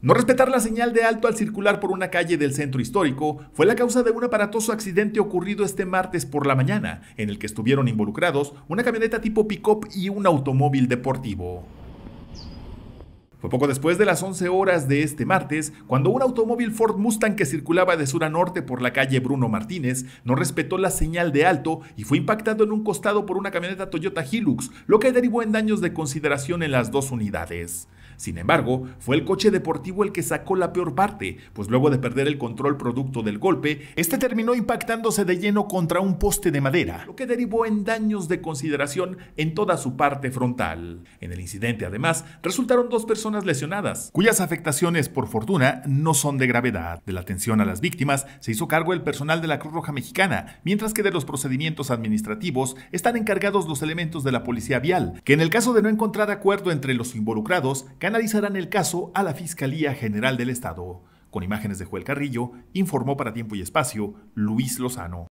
No respetar la señal de alto al circular por una calle del centro histórico fue la causa de un aparatoso accidente ocurrido este martes por la mañana, en el que estuvieron involucrados una camioneta tipo pick-up y un automóvil deportivo. Fue poco después de las 11 horas de este martes cuando un automóvil Ford Mustang que circulaba de sur a norte por la calle Bruno Martínez no respetó la señal de alto y fue impactado en un costado por una camioneta Toyota Hilux, lo que derivó en daños de consideración en las dos unidades. Sin embargo, fue el coche deportivo el que sacó la peor parte, pues luego de perder el control producto del golpe, este terminó impactándose de lleno contra un poste de madera, lo que derivó en daños de consideración en toda su parte frontal. En el incidente, además, resultaron dos personas lesionadas, cuyas afectaciones, por fortuna, no son de gravedad. De la atención a las víctimas se hizo cargo el personal de la Cruz Roja Mexicana, mientras que de los procedimientos administrativos están encargados los elementos de la Policía Vial, que en el caso de no encontrar acuerdo entre los involucrados, Analizarán el caso a la Fiscalía General del Estado. Con imágenes de Joel Carrillo, informó para Tiempo y Espacio Luis Lozano.